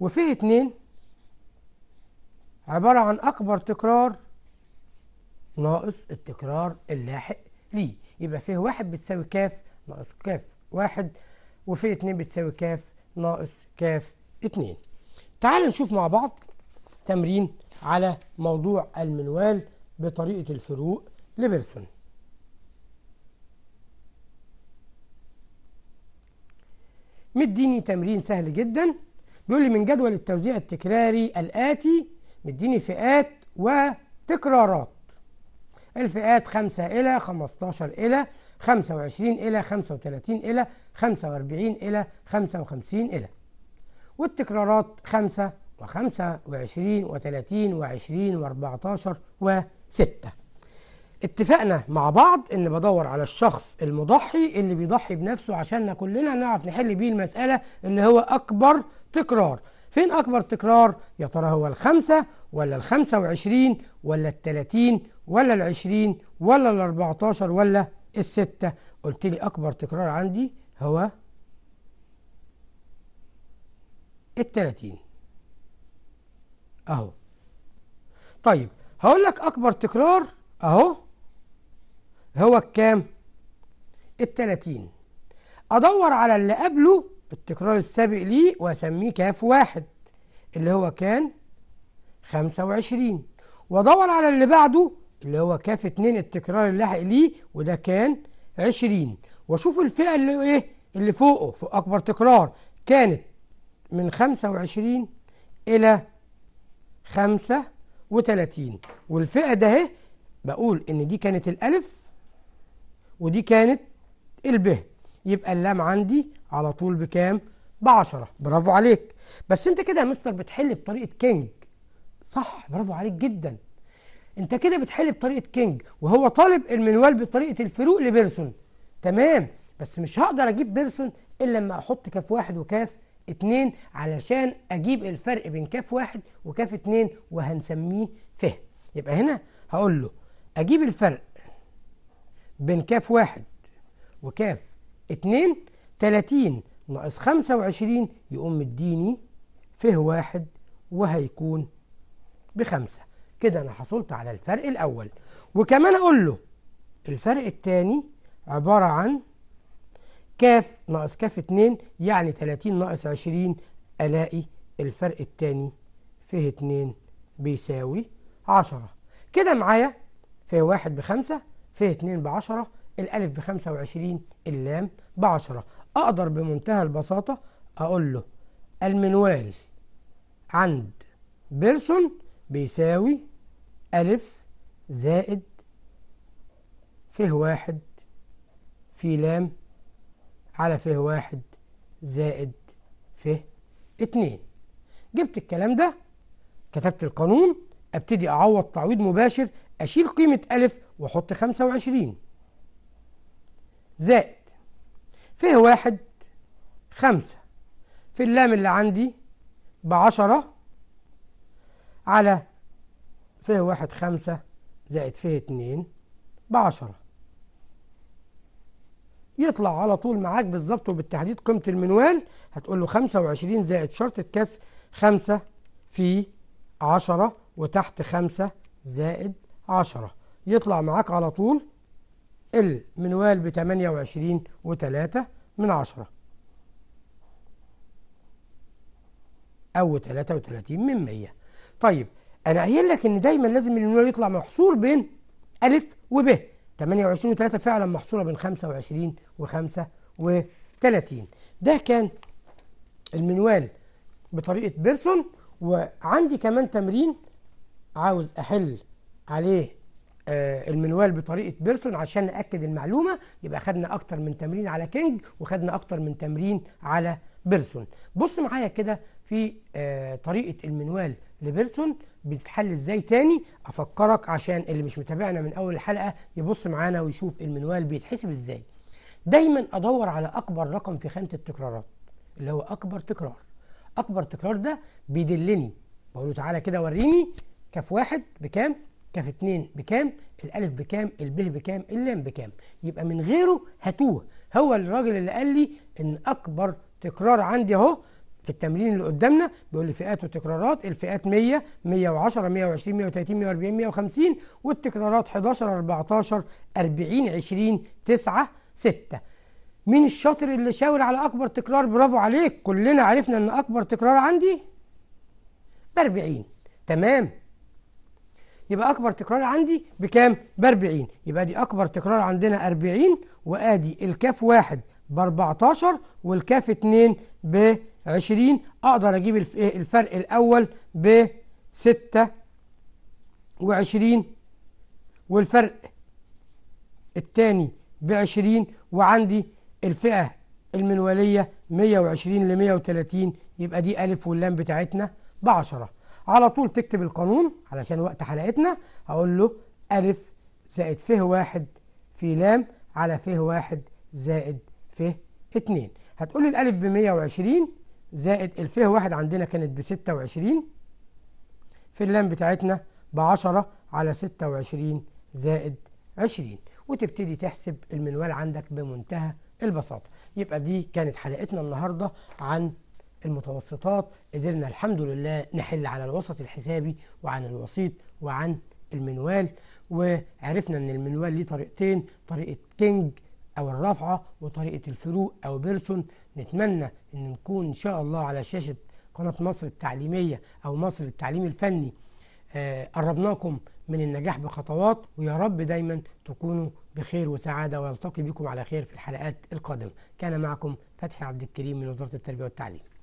وفيه اتنين عبارة عن أكبر تكرار ناقص التكرار اللاحق ليه يبقى فيه واحد بتساوي كاف ناقص كاف واحد وفيه اتنين بتساوي كاف ناقص كاف اتنين تعال نشوف مع بعض تمرين على موضوع المنوال بطريقة الفروق لبرسون مديني تمرين سهل جدا بيقول لي من جدول التوزيع التكراري الآتي مديني فئات وتكرارات الفئات 5 إلى 15 إلى 25 إلى 35 إلى 45 إلى 55 إلى والتكرارات 5 و25 و30 و20 و14 و6 اتفقنا مع بعض ان بدور على الشخص المضحي اللي بيضحي بنفسه عشان كلنا نعرف نحل بيه المسألة اللي هو اكبر تكرار فين أكبر تكرار يا ترى هو الخمسة ولا الخمسة وعشرين ولا التلاتين ولا العشرين ولا الأربعتاشر ولا الستة قلت لي أكبر تكرار عندي هو التلاتين أهو طيب هقول لك أكبر تكرار أهو هو الكام التلاتين أدور على اللي قبله التكرار السابق ليه وأسميه كاف واحد اللي هو كان 25 وأدور على اللي بعده اللي هو كاف 2 التكرار اللاحق ليه وده كان 20 وأشوف الفئة اللي إيه اللي فوقه فوق أكبر تكرار كانت من 25 إلى 35 والفئة ده اهي بقول إن دي كانت الألف ودي كانت الب يبقى اللام عندي على طول بكام ب 10 برافو عليك بس انت كده يا مستر بتحل بطريقة كينج صح برافو عليك جدا انت كده بتحل بطريقة كينج وهو طالب المنوال بطريقة الفروق لبيرسون تمام بس مش هقدر اجيب بيرسون الا لما احط كاف واحد وكاف اتنين علشان اجيب الفرق بين كاف واحد وكاف اتنين وهنسميه فهم يبقى هنا هقول له اجيب الفرق بين كاف واحد وكاف اتنين 30 ناقص 25 يقوم مديني فيه واحد وهيكون بخمسة كده أنا حصلت على الفرق الأول وكمان أقول له الفرق الثاني عبارة عن كاف ناقص كاف 2 يعني 30 ناقص 20 ألاقي الفرق الثاني فيه 2 بيساوي 10 كده معايا فيه واحد بخمسة فيه 2 بعشرة الألف بخمسة وعشرين اللام بعشرة أقدر بمنتهى البساطة أقول له المنوال عند بيرسون بيساوي ألف زائد فيه واحد في لام على فيه واحد زائد فيه اتنين جبت الكلام ده كتبت القانون ابتدي أعوض تعويض مباشر أشيل قيمة ألف وأحط خمسة وعشرين زائد فيه واحد خمسة في اللام اللي عندي بعشرة على فيه واحد خمسة زائد فيه اتنين بعشرة يطلع على طول معاك بالظبط وبالتحديد قيمة المنوال هتقول له خمسة وعشرين زائد شرطة كسر خمسة في 10 وتحت خمسة زائد 10 يطلع معاك على طول المنوال ب 28 و3 من عشرة أو 33 من 100 طيب أنا قايل لك إن دايما لازم المنوال يطلع محصور بين أ و ب 28 و3 فعلا محصورة بين 25 و 35 ده كان المنوال بطريقة بيرسون وعندي كمان تمرين عاوز أحل عليه آه، المنوال بطريقه بيرسون عشان ناكد المعلومه يبقى خدنا اكتر من تمرين على كينج وخدنا اكتر من تمرين على بيرسون بص معايا كده في آه، طريقه المنوال لبيرسون بتتحل ازاي تاني افكرك عشان اللي مش متابعنا من اول الحلقه يبص معانا ويشوف المنوال بيتحسب ازاي دايما ادور على اكبر رقم في خانه التكرارات اللي هو اكبر تكرار اكبر تكرار ده بيدلني بقول له تعالى كده وريني كف واحد بكام كاف 2 بكام الالف بكام الب بكام اللام بكام يبقى من غيره هتوه هو الراجل اللي قال لي ان اكبر تكرار عندي اهو في التمرين اللي قدامنا بيقول لي فئات وتكرارات الفئات 100 110 120 130 140 150 والتكرارات 11 14 40 20 9 6 مين الشاطر اللي شاور على اكبر تكرار برافو عليك كلنا عرفنا ان اكبر تكرار عندي ب 40 تمام يبقى اكبر تكرار عندي بكام ب 40 يبقى دي اكبر تكرار عندنا 40 وادي الكاف 1 ب 14 والكاف 2 ب 20 اقدر اجيب إيه، الفرق الاول ب 26 والفرق الثاني ب 20 وعندي الفئه المنواليه 120 ل 130 يبقى دي ا واللام بتاعتنا ب 10 على طول تكتب القانون علشان وقت حلقتنا هقول له ألف زائد ف واحد في لام على ف واحد زائد ف اتنين هتقول الألف بمية وعشرين زائد الف واحد عندنا كانت بستة وعشرين في اللام بتاعتنا بعشرة على ستة وعشرين زائد عشرين وتبتدي تحسب المنوال عندك بمنتهى البساطة يبقى دي كانت حلقتنا النهاردة عن المتوسطات قدرنا الحمد لله نحل على الوسط الحسابي وعن الوسيط وعن المنوال وعرفنا ان المنوال ليه طريقتين طريقه كينج او الرفعه وطريقه الفروق او بيرسون نتمنى ان نكون ان شاء الله على شاشه قناه مصر التعليميه او مصر التعليم الفني آه قربناكم من النجاح بخطوات ويا رب دايما تكونوا بخير وسعاده ويلتقي بكم على خير في الحلقات القادمه كان معكم فتحي عبد الكريم من وزاره التربيه والتعليم